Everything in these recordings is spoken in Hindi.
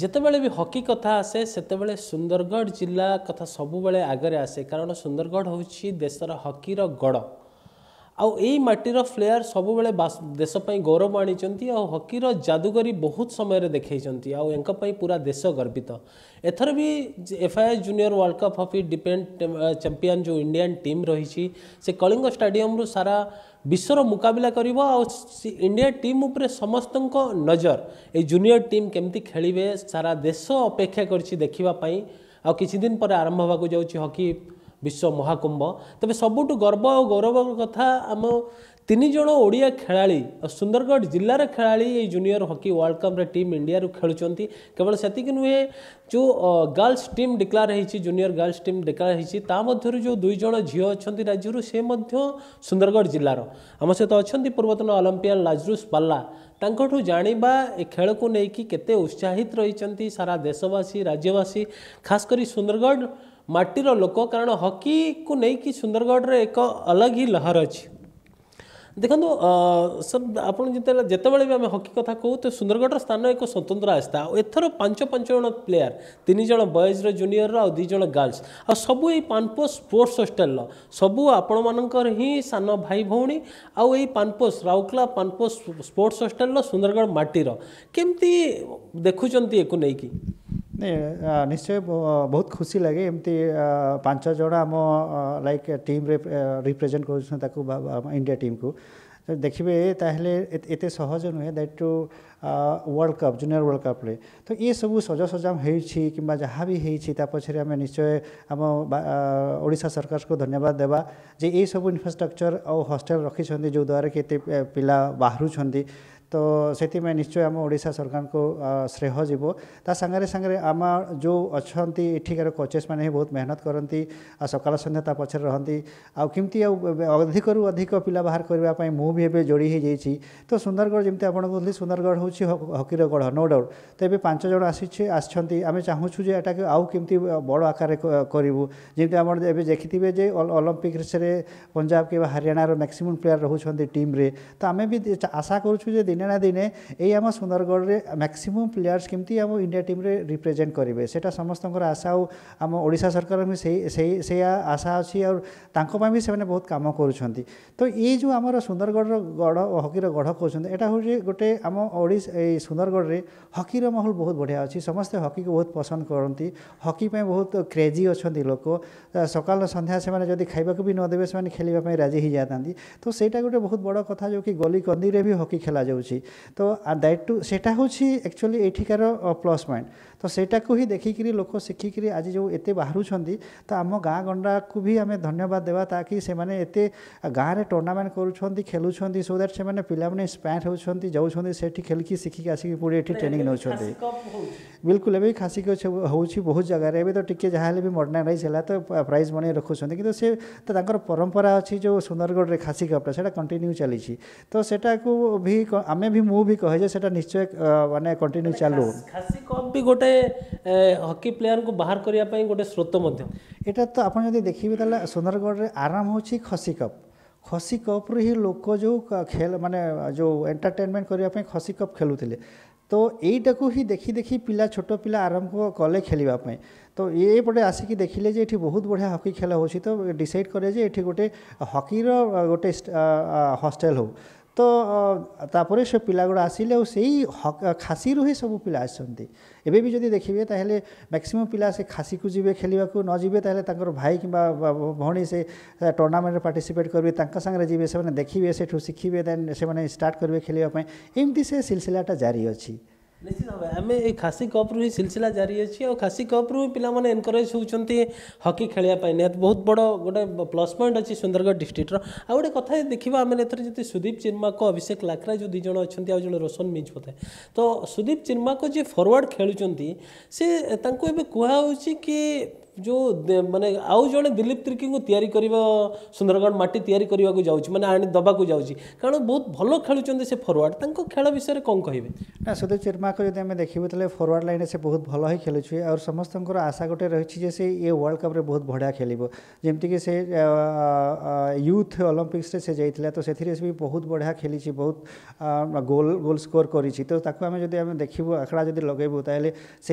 ଯେତେବେଳେ ବି ହକି କଥା ଆସେ ସେତେବେଳେ ସୁନ୍ଦରଗଡ଼ ଜିଲ୍ଲା କଥା ସବୁବେଳେ ଆଗରେ ଆସେ କାରଣ ସୁନ୍ଦରଗଡ଼ ହେଉଛି ଦେଶର ହକିର ଗଡ଼ ଆଉ ଏଇ ମାଟିର ପ୍ଲେୟାର୍ ସବୁବେଳେ ଦେଶ ପାଇଁ ଗୌରବ ଆଣିଛନ୍ତି ଆଉ ହକିର ଯାଦୁଗରୀ ବହୁତ ସମୟରେ ଦେଖାଇଛନ୍ତି ଆଉ ୟାଙ୍କ ପାଇଁ ପୁରା ଦେଶ ଗର୍ବିତ ଏଥର ବି FIS junior world cup hockey defend champion ଯେଉଁ ଇଣ୍ଡିଆନ୍ ଟିମ୍ ରହିଛି ସେ କଳିଙ୍ଗ ଷ୍ଟାଡିୟମରୁ ସାରା ବିଶ୍ୱର ମୁକାବିଲା କରିବ ଆଉ ଇଣ୍ଡିଆ ଟିମ୍ ଉପରେ ସମସ୍ତଙ୍କ ନଜର ଏଇ ଜୁନିୟର ଟିମ୍ କେମିତି ଖେଳିବେ ସାରା ଦେଶ ଅପେକ୍ଷା କରିଛି ଦେଖିବା ପାଇଁ ଆଉ କିଛି ଦିନ ପରେ ଆରମ୍ଭ ହେବାକୁ ଯାଉଛି ହକି ବିଶ୍ୱ ମହାକୁମ୍ଭ ତେବେ ସବୁଠୁ ଗର୍ବ ଆଉ ଗୌରବଙ୍କ କଥା ଆମ ତିନି ଜଣ ଓଡ଼ିଆ ଖେଳାଳି ସୁନ୍ଦରଗଡ଼ ଜିଲ୍ଲାର ଖେଳାଳି ଏଇ ଜୁନିୟର ହକି ୱାର୍ଲଡ଼ କପ୍ରେ ଟିମ୍ ଇଣ୍ଡିଆରୁ ଖେଳୁଛନ୍ତି କେବଳ ସେତିକି ନୁହେଁ ଯେଉଁ ଗାର୍ଲସ ଟିମ୍ ଡିକ୍ଲାର ହୋଇଛି ଜୁନିୟର ଗାର୍ଲସ ଟିମ୍ ଡିକ୍ଲାର ହୋଇଛି ତା ମଧ୍ୟରୁ ଯେଉଁ ଦୁଇ ଜଣ ଝିଅ ଅଛନ୍ତି ରାଜ୍ୟରୁ ସେ ମଧ୍ୟ ସୁନ୍ଦରଗଡ଼ ଜିଲ୍ଲାର ଆମ ସହିତ ଅଛନ୍ତି ପୂର୍ବତନ ଅଲମ୍ପିଆନ୍ ଲାଜରୁସ୍ ପାଲ୍ଲା ତାଙ୍କଠୁ ଜାଣିବା ଏ ଖେଳକୁ ନେଇକି କେତେ ଉତ୍ସାହିତ ରହିଛନ୍ତି ସାରା ଦେଶବାସୀ ରାଜ୍ୟବାସୀ ଖାସ୍ କରି ସୁନ୍ଦରଗଡ଼ ମାଟିର ଲୋକ କାରଣ ହକିକୁ ନେଇକି ସୁନ୍ଦରଗଡ଼ରେ ଏକ ଅଲଗ ହିଁ ଲହର ଅଛି ଦେଖନ୍ତୁ ଆପଣ ଯେତେବେଳେ ଯେତେବେଳେ ବି ଆମେ ହକି କଥା କହୁ ତ ସୁନ୍ଦରଗଡ଼ର ସ୍ଥାନ ଏକ ସ୍ୱତନ୍ତ୍ର ଆସ୍ଥା ଆଉ ଏଥର ପାଞ୍ଚ ପାଞ୍ଚ ଜଣ ପ୍ଲେୟାର ତିନି ଜଣ ବଏଜ୍ର ଜୁନିୟରର ଆଉ ଦୁଇ ଜଣ ଗାର୍ଲସ୍ ଆଉ ସବୁ ଏଇ ପାନପୋ ସ୍ପୋର୍ଟସ୍ ହଷ୍ଟେଲର ସବୁ ଆପଣମାନଙ୍କର ହିଁ ସାନ ଭାଇ ଭଉଣୀ ଆଉ ଏଇ ପାନପୋସ୍ ରାଉରକେଲା ପାନପୋସ୍ ସ୍ପୋର୍ଟସ୍ ହଷ୍ଟେଲର ସୁନ୍ଦରଗଡ଼ ମାଟିର କେମିତି ଦେଖୁଛନ୍ତି ୟାକୁ ନେଇକି निश्चय बहुत खुशी लगे एमती पांच जन आम लाइक टीम रिप्रेजेंट कर इंडिया टीम को देखिए ताहले एत सहज नुहे that to world cup junior world cup रे तो ये सब सजसजाम होगा जहाँ भी होपे आम निश्चय आम ओडा सरकार को धन्यवाद देवा जे ये सब इनफ्रास्ट्रक्चर और हस्टेल रखी जो द्वारा कि पिला बाहर तो से निश्चय आम ओडा सरकार को श्रेय जीव ता सांगे आम जो अच्छा एठिकार कोचेस मैंने बहुत मेहनत करती सकाल सन्ध्या पचर रहा आमती अधिक रु अधिक पिला बाहर करने मुझे एवं जोड़ी हो जाइए तो सुंदरगढ़ जमी आपको सुंदरगढ़ हूँ हकीर गढ़ नो डाउट तो ये पांच आसी आम चाहूँ जे आउ कमी बड़ आकार करूँ जमी आम ए देखिथे जे पंजाब कि हरियाणार मैक्सीम प्लेयर रोच टीम्रे तो आम भी आशा करुच्छू दिने ଦିନେ ନା ଦିନେ ଏଇ ଆମ ସୁନ୍ଦରଗଡ଼ରେ ମ୍ୟାକ୍ସିମମ୍ ପ୍ଲେୟାର୍ସ କେମିତି ଆମ ଇଣ୍ଡିଆ ଟିମ୍ରେ ରିପ୍ରେଜେଣ୍ଟ କରିବେ ସେଇଟା ସମସ୍ତଙ୍କର ଆଶା ଆଉ ଆମ ଓଡ଼ିଶା ସରକାର ବି ସେଇ ସେଇ ସେଇଆ ଆଶା ଅଛି ଆଉ ତାଙ୍କ ପାଇଁ ବି ସେମାନେ ବହୁତ କାମ କରୁଛନ୍ତି ତ ଏଇ ଯେଉଁ ଆମର ସୁନ୍ଦରଗଡ଼ର ଗଢ଼ ହକିର ଗଢ଼ କହୁଛନ୍ତି ଏଇଟା ହେଉଛି ଗୋଟେ ଆମ ଓଡ଼ିଶା ଏଇ ସୁନ୍ଦରଗଡ଼ରେ ହକିର ମାହୋଲ ବହୁତ ବଢ଼ିଆ ଅଛି ସମସ୍ତେ ହକିକୁ ବହୁତ ପସନ୍ଦ କରନ୍ତି ହକି ପାଇଁ ବହୁତ କ୍ରେଜି ଅଛନ୍ତି ଲୋକ ସକାଳ ସନ୍ଧ୍ୟା ସେମାନେ ଯଦି ଖାଇବାକୁ ବି ନ ଦେବେ ସେମାନେ ଖେଳିବା ପାଇଁ ରାଜି ହେଇଯାଇଥାନ୍ତି ତ ସେଇଟା ଗୋଟେ ବହୁତ ବଡ଼ କଥା ଯେଉଁକି ଗଲି କନ୍ଦିରେ ବି ହକି ଖେଳାଯାଉଛି କରୁଛି ତ ଦ୍ୟାଟ୍ ଟୁ ସେଇଟା ହେଉଛି ଆକ୍ଚୁଆଲି ଏଠିକାର ପ୍ଲସ୍ ପଏଣ୍ଟ तो सेटा को ही देखिक लोक शिखिक आज जो एत बाहर तो आम गाँ गंडा को भी आम धन्यवाद देवा ताकि गाँव में टूर्णमेंट कर खेलु सो दैट से पाने स्पैंड होती जाठ खेल की शिखिक आसिक ट्रेनिंग नौ बिल्कुल ए खासी हो बहुत जगह ए तो टी जहाँ भी मडर्णाइज है तो प्राइज बन रखुँ कि परंपरा अच्छी जो सुंदरगढ़ में खासी कप कंटिन्यू चली तो सेटा को भी आम भी मुझे निश्चय मानते कंटिन्यू चलू खासी कप भी गोटे ହକି ପ୍ଲେୟାରଙ୍କୁ ବାହାର କରିବା ପାଇଁ ଗୋଟେ ସ୍ରୋତ ମଧ୍ୟ ଏଇଟା ତ ଆପଣ ଯଦି ଦେଖିବେ ତାହେଲେ ସୁନ୍ଦରଗଡ଼ରେ ଆରାମ ହେଉଛି ଖସି କପ୍ ଖସି କପ୍ରେ ହିଁ ଲୋକ ଯେଉଁ ଖେଳ ମାନେ ଯେଉଁ ଏଣ୍ଟରଟେନମେଣ୍ଟ କରିବା ପାଇଁ ଖସି କପ୍ ଖେଳୁଥିଲେ ତ ଏଇଟାକୁ ହିଁ ଦେଖି ଦେଖି ପିଲା ଛୋଟ ପିଲା ଆରମ୍ଭ କଲେ ଖେଳିବା ପାଇଁ ତ ଏପଟେ ଆସିକି ଦେଖିଲେ ଯେ ଏଠି ବହୁତ ବଢ଼ିଆ ହକି ଖେଳ ହେଉଛି ତ ଡିସାଇଡ଼ କରେ ଯେ ଏଠି ଗୋଟେ ହକିର ଗୋଟେ ହଷ୍ଟେଲ ହେଉ ତ ତା'ପରେ ସେ ପିଲାଗୁଡ଼ା ଆସିଲେ ଆଉ ସେଇ ଖାସିରୁ ହିଁ ସବୁ ପିଲା ଆସିଛନ୍ତି ଏବେ ବି ଯଦି ଦେଖିବେ ତାହେଲେ ମ୍ୟାକ୍ସିମମ୍ ପିଲା ସେ ଖାସିକୁ ଯିବେ ଖେଳିବାକୁ ନ ଯିବେ ତାହେଲେ ତାଙ୍କର ଭାଇ କିମ୍ବା ଭଉଣୀ ସେ ଟୁର୍ଣ୍ଣାମେଣ୍ଟରେ ପାର୍ଟିସିପେଟ୍ କରିବେ ତାଙ୍କ ସାଙ୍ଗରେ ଯିବେ ସେମାନେ ଦେଖିବେ ସେଠୁ ଶିଖିବେ ଦେନ୍ ସେମାନେ ଷ୍ଟାର୍ଟ କରିବେ ଖେଳିବା ପାଇଁ ଏମିତି ସେ ସିଲସିଲାଟା ଜାରି ଅଛି निश्चित भाव आम खासी कप्रु सिलसिला जारी अच्छी और खासी कप्रु पे एनकरेज होती हकी खेल बहुत बड़ गोटे प्लस पॉइंट अच्छी सुंदरगढ़ डिस्ट्रिक्टर आ गए कथ देखा आम एथर जो सुदीप चिर्मा को अभिषेक लाखरा जो दुज अच्छा आज जो रोशन मिज बोधे तो सुदीप चिर्मा को जी फरवर्ड खेलुंस कि जो माने आउ जे दिलीप तिर्की को या सुंदरगढ़ मटी या जाऊँ मैंने आने दबा को जाऊँ बहुत भल खेल से फरवर्ड तक खेल विषय में कौन कहे ना सुधीर चिर्मा को जब देखे तो फरवर्ड लाइन से बहुत भल ही खेलु और समस्त आशा गोटे रही से ये वर्ल्ड कप्रे बहुत बढ़िया खेल जमीक से यूथ अलंपिक्स से जाइए तो से भी बहुत बढ़िया खेली बहुत गोल गोल स्कोर कर देखू आखड़ा जब लगेबू तो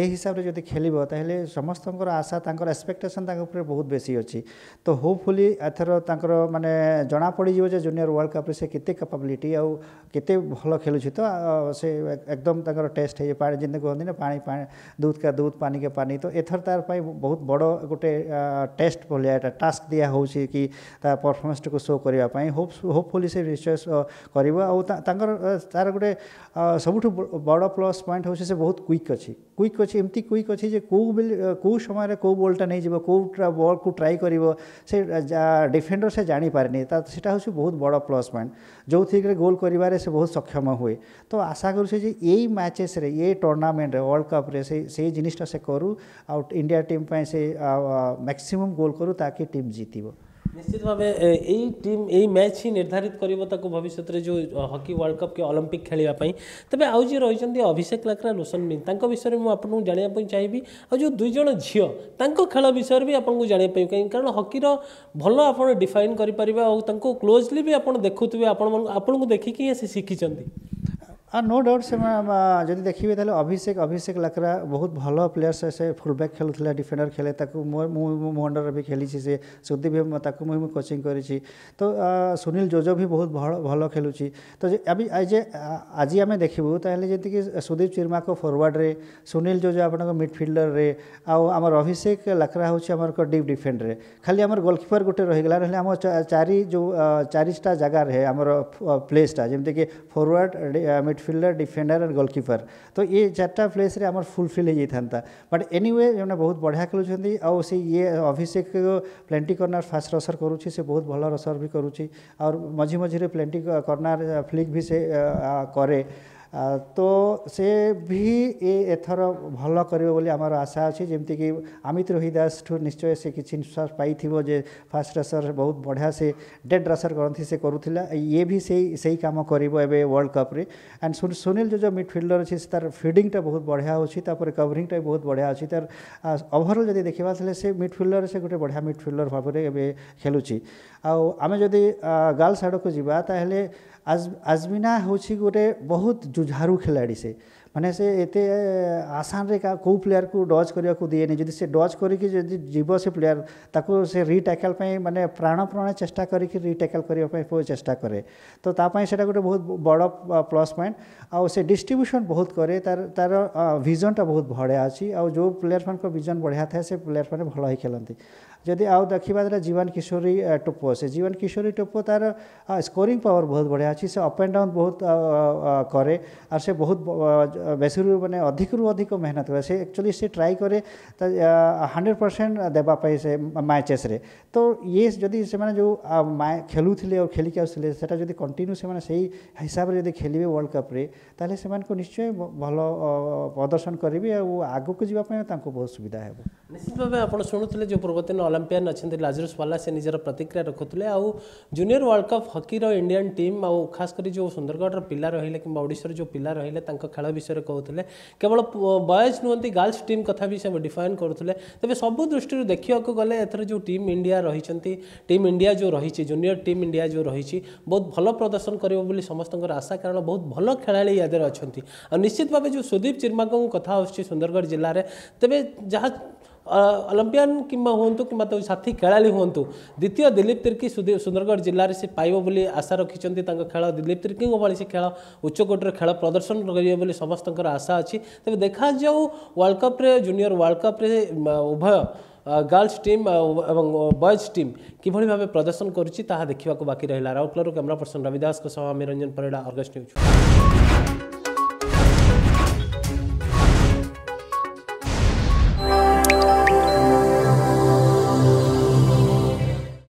हिसाब से जब खेल तेल समस्त आशा ଏକ୍ସପେକ୍ଟେସନ୍ ତାଙ୍କ ଉପରେ ବହୁତ ବେଶୀ ଅଛି ତ ହୋପଫୁଲି ଏଥର ତାଙ୍କର ମାନେ ଜଣାପଡ଼ିଯିବ ଯେ ଜୁନିୟର ୱାର୍ଲଡ଼ କପ୍ରେ ସେ କେତେ କାପାବିଲିଟି ଆଉ କେତେ ଭଲ ଖେଳୁଛି ତ ସେ ଏକଦମ ତାଙ୍କର ଟେଷ୍ଟ ହେଇପାରେ ଯେମିତି କୁହନ୍ତି ନା ପାଣି ପାଣି ଦୁଧ କା ଦୁଧ ପାନି କା ପାନି ତ ଏଥର ତାର ପାଇଁ ବହୁତ ବଡ଼ ଗୋଟେ ଟେଷ୍ଟ ଭଳିଆ ଏଇଟା ଟାସ୍କ ଦିଆ ହେଉଛି କି ତା ପରଫର୍ମାନ୍ସଟିକୁ ଶୋ କରିବା ପାଇଁ ହୋପ୍ ହୋପଫୁଲି ସେ ନିଶ୍ଚୟ କରିବ ଆଉ ତାଙ୍କର ତାର ଗୋଟେ ସବୁଠୁ ବଡ଼ ପ୍ଲସ୍ ପଏଣ୍ଟ ହେଉଛି ସେ ବହୁତ କ୍ୱିକ୍ ଅଛି କ୍ୱିକ୍ ଅଛି ଏମିତି କ୍ୱିକ୍ ଅଛି ଯେ କେଉଁ କେଉଁ ସମୟରେ କେଉଁ ବୋଲ୍ଟା कौटा नहीं जब कौटा बल को ट्राए कर डिफेडर से जापारे से बहुत बड़ प्लस पॉइंट जो थी गोल कर सक्षम हुए तो आशा कर जो मैचेस ये टूर्नामेंट वर्ल्ड कप्रे से जिनटा से करूँ आउ इंडिया टीम पर मैक्सीम गोल करू ताकि टीम जितब নিশ্চিত ভাবে এই টিম এই ম্যাচ হি নির্ধারিত করিব তাকে ভবিষ্যতরে যে হকি ওয়ার্ল্ড কপ কি অলিম্পিক খেলিবা পাই তবে আউ যে রয়েছেন অভিষেক লাকরা লোসন মিন তাঙ্ক বিষয়ে মু আপনাଙ୍କୁ জানিবা পাই চাইবি আউ যে দুই জন ঝিও তাঙ্ক খেল বিষয়ে বি আপনাଙ୍କୁ জানিবা পাই কাই কারণ হকির ভাল আপন ডিফাইন করি পারিবা আউ তাঙ্ক ক্লোজলি বি আপন দেখুথিবে আপন আপনাଙ୍କୁ দেখিকি সে শিখিছন্তি आ नो डाउट से जदि देखिए अभिषेक अभिषेक लकड़ा बहुत भल प्लेयर्स से फुलबैक खेलुला डिफेंडर खेले ताकू भी खेली से सुदीप भी कोचिंग करी तो सुनील जोजो भी बहुत भल खेलु तो अभी आज आम देखू ताहले सुदीप चिर्मा को फरवर्ड्रे सुनील जोजो आपण मिडफिल्डर रे आमर अभिषेक लकड़ा हूँ डीप डिफेन्ड्रे खाली आम गोलकिपर गोटे रहीगला ना आम चारि जो चारिटा जगार है आम प्लेसटा जमीक forward midfield midfielder defender and goalkeeper ତ ଏ ଚାରିଟା ପ୍ଲେସ୍ରେ ଆମର ଫୁଲଫିଲ୍ ହେଇଯାଇଥାନ୍ତା ବଟ୍ ଏନିୱେ ଜଣେ ବହୁତ ବଢ଼ିଆ ଖେଳୁଛନ୍ତି ଆଉ ସେ ଇଏ ଅଭିଷେକ ପ୍ଲେଣ୍ଟି କର୍ଣ୍ଣର ଫାଷ୍ଟ ରସର କରୁଛି ସେ ବହୁତ ଭଲ ରସର ବି କରୁଛି ଆଉ ମଝି ମଝିରେ ପ୍ଲେଣ୍ଟି କର୍ଣ୍ଣର ଫ୍ଲିକ୍ ବି ସେ କରେ ତ ସେ ବି ଏ ଏଥର ଭଲ କରିବ ବୋଲି ଆମର ଆଶା ଅଛି ଯେମିତିକି ଅମିତ ରୋହିଦାସଠୁ ନିଶ୍ଚୟ ସେ କିଛି ନିଶ୍ୱାସ ପାଇଥିବ ଯେ ଫାଷ୍ଟ ରେସର୍ ବହୁତ ବଢ଼ିଆ ସେ ଡେଡ୍ ରେସର୍ କରନ୍ତି ସେ କରୁଥିଲା ଇଏ ବି ସେଇ ସେଇ କାମ କରିବ ଏବେ ୱାର୍ଲଡ କପ୍ରେ ଆଣ୍ଡ ସୁନୀଲ ଯୋଉ ମିଡ୍ ଫିଲ୍ଡର ଅଛି ତାର ଫିଡିଂଟା ବହୁତ ବଢ଼ିଆ ଅଛି ତାପରେ କଭରିଂଟା ବି ବହୁତ ବଢ଼ିଆ ଅଛି ତାର ଓଭରଅଲ୍ ଯଦି ଦେଖିବା ତାହେଲେ ସେ ମିଡ୍ ଫିଲ୍ଡର ସେ ଗୋଟେ ବଢ଼ିଆ ମିଡ୍ ଫିଲ୍ଡର ଭାବରେ ଏବେ ଖେଳୁଛି ଆଉ ଆମେ ଯଦି ଗାର୍ଲସ୍ ଆଡ଼କୁ ଯିବା ତାହେଲେ ଆଜମିନା ହେଉଛି ଗୋଟେ ବହୁତ जुझारू खिलाड़ी से ମାନେ ସେ ଏତେ ଆସାନରେ କେଉଁ ପ୍ଲେୟାରକୁ ଡଜ୍ କରିବାକୁ ଦିଏନି ଯଦି ସେ ଡଜ୍ କରିକି ଯଦି ଯିବ ସେ ପ୍ଲେୟାର ତାକୁ ସେ ରିଟ୍ୟାକେଲ୍ ପାଇଁ ମାନେ ପ୍ରାଣପ୍ରାଣେ ଚେଷ୍ଟା କରିକି ରିଟ୍ୟାକେଲ୍ କରିବା ପାଇଁ ଚେଷ୍ଟା କରେ ତ ତା ପାଇଁ ସେଇଟା ଗୋଟେ ବହୁତ ବଡ଼ ପ୍ଲସ୍ ପଏଣ୍ଟ ଆଉ ସେ ଡିଷ୍ଟ୍ରିବ୍ୟୁସନ୍ ବହୁତ କରେ ତାର ତାର ଭିଜନଟା ବହୁତ ବଢ଼ିଆ ଅଛି ଆଉ ଯେଉଁ ପ୍ଲେୟାର୍ମାନଙ୍କ ଭିଜନ ବଢ଼ିଆ ଥାଏ ସେ ପ୍ଲେୟାର୍ମାନେ ଭଲ ହେଇ ଖେଳନ୍ତି ଯଦି ଆଉ ଦେଖିବା ତାହେଲେ ଜୀବନ କିଶୋରୀ ଟୋପୋ ସେ ଜୀବନ କିଶୋରୀ ଟୋପୋ ତାର ସ୍କୋରିଂ ପାୱାର ବହୁତ ବଢ଼ିଆ ଅଛି ସେ ଅପ୍ ଆଣ୍ଡ ଡାଉନ୍ ବହୁତ କରେ ଆଉ ସେ ବହୁତ बेसर मैंने अधिक रू अधिक मेहनत कर से एक्चुअली से ट्राई कै हंड्रेड परसेंट देवाप से मैचेस तो ये जदि से जो खेलुले और खेलिक आसा जो कंटिन्यू से ही हिसाब से खेलिए वर्ल्ड कप्रे से निश्चय भल प्रदर्शन करेंगे आग को जीप बहुत सुविधा है निश्चित भाव आप शुणुते जो पूर्वतन अलंपियान अच्छे लाजरस वाला से निजर प्रतिक्रिया रखुते आउ जूनियर वर्ल्ड कप हकीर इंडियान टीम आ खास करी जो सुंदरगढ़ पिला रही कि जो पिला रही खेल विषय विषय कहते केवल बयज नुहत गर्ल्स टीम कथ भी सब डिफाइन करुते तेज सब दृष्टि देखा गले एथर जो टीम इंडिया रही टीम इंडिया जो रही जूनियर टीम इंडिया जो रही बहुत भल प्रदर्शन कर समस्त आशा कारण बहुत भल खेला यादव अच्छा निश्चित भाव जो सुदीप चिर्मा कथ सुंदरगढ़ जिले में तेज जहाँ ଅଲମ୍ପିଆନ୍ କିମ୍ବା ହୁଅନ୍ତୁ କିମ୍ବା ତାଙ୍କ ସାଥୀ ଖେଳାଳି ହୁଅନ୍ତୁ ଦ୍ୱିତୀୟ ଦିଲ୍ଲୀପ ତିର୍କୀ ସୁନ୍ଦରଗଡ଼ ଜିଲ୍ଲାରେ ସେ ପାଇବ ବୋଲି ଆଶା ରଖିଛନ୍ତି ତାଙ୍କ ଖେଳ ଦିଲ୍ଲୀପ ତିର୍କୀଙ୍କ ଭଳି ସେ ଖେଳ ଉଚ୍ଚକୋଟୀର ଖେଳ ପ୍ରଦର୍ଶନ କରିବେ ବୋଲି ସମସ୍ତଙ୍କର ଆଶା ଅଛି ତେବେ ଦେଖାଯାଉ ୱାର୍ଲଡ଼ କପ୍ରେ ଜୁନିୟର ୱାର୍ଲଡ଼ କପ୍ରେ ଉଭୟ ଗାର୍ଲସ୍ ଟିମ୍ ଏବଂ ବଏଜ୍ ଟିମ୍ କିଭଳି ଭାବେ ପ୍ରଦର୍ଶନ କରୁଛି ତାହା ଦେଖିବାକୁ ବାକି ରହିଲା ରାଉରକେଲାରୁ କ୍ୟାମେରା ପର୍ସନ ରବି ଦାସଙ୍କ ସହ ଆମେ ରଞ୍ଜନ ପରିଡ଼ା ଅର୍ଗସ୍ ନ୍ୟୁଜ୍